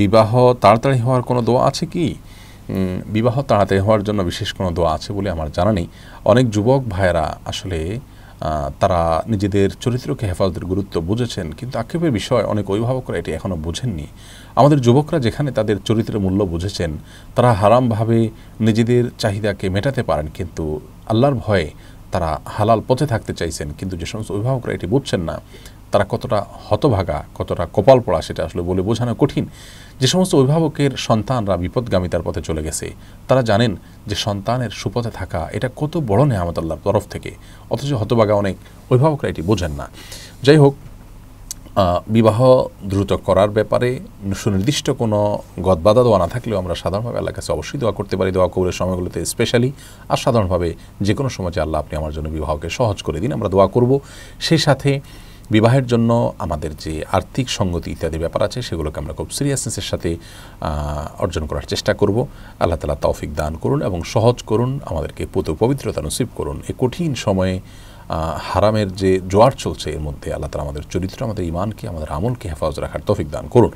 বিবাহ তাড়াতাড়ি হওয়ার কোনো দোয়া আছে কি বিবাহ তাড়াতাড়ি হওয়ার জন্য বিশেষ কোনো দোয়া আছে বলে আমার জানা নেই অনেক যুবক ভাইয়েরা আসলে তারা নিজেদের চরিত্রকে হেফাজতের গুরুত্ব বুঝেছেন কিন্তু আক্ষেপের বিষয় অনেক অভিভাবকরা এটি এখনও বোঝেননি আমাদের যুবকরা যেখানে তাদের চরিত্রের মূল্য বুঝেছেন তারা হারামভাবে নিজেদের চাহিদাকে মেটাতে পারেন কিন্তু আল্লাহর ভয়ে তারা হালাল পথে থাকতে চাইছেন কিন্তু যে সমস্ত অভিভাবকরা এটি বুঝছেন না তারা কতটা হতভাগা কতটা কপাল পড়া সেটা আসলে বলে বোঝানো কঠিন যে সমস্ত অভিভাবকের সন্তানরা বিপদগামিতার পথে চলে গেছে তারা জানেন যে সন্তানের সুপথে থাকা এটা কত বড় নেয়ামত আল্লাহর তরফ থেকে অথচ হতভাগা অনেক অভিভাবকরা এটি বোঝেন না যাই হোক বিবাহ দ্রুত করার ব্যাপারে সুনির্দিষ্ট কোনো গদবাদা দেওয়া না থাকলেও আমরা সাধারণভাবে আল্লাহ কাছে অবশ্যই দোয়া করতে পারি দোয়া কবুলের সময়গুলোতে স্পেশালি আর সাধারণভাবে যে কোনো যে আল্লাহ আপনি আমার জন্য বিবাহকে সহজ করে দিন আমরা দোয়া করব সেই সাথে বিবাহের জন্য আমাদের যে আর্থিক সঙ্গতি ইত্যাদি ব্যাপার আছে সেগুলোকে আমরা খুব সিরিয়াসনেসের সাথে অর্জন করার চেষ্টা করব আল্লাহ তালা তৌফিক দান করুন এবং সহজ করুন আমাদেরকে পুত পবিত্রতা নসিব করুন এ কঠিন সময়ে হারামের যে জোয়ার চলছে এর মধ্যে আল্লাহ তালা আমাদের চরিত্র আমাদের ইমানকে আমাদের আমলকে হেফাজত রাখার তৌফিক দান করুন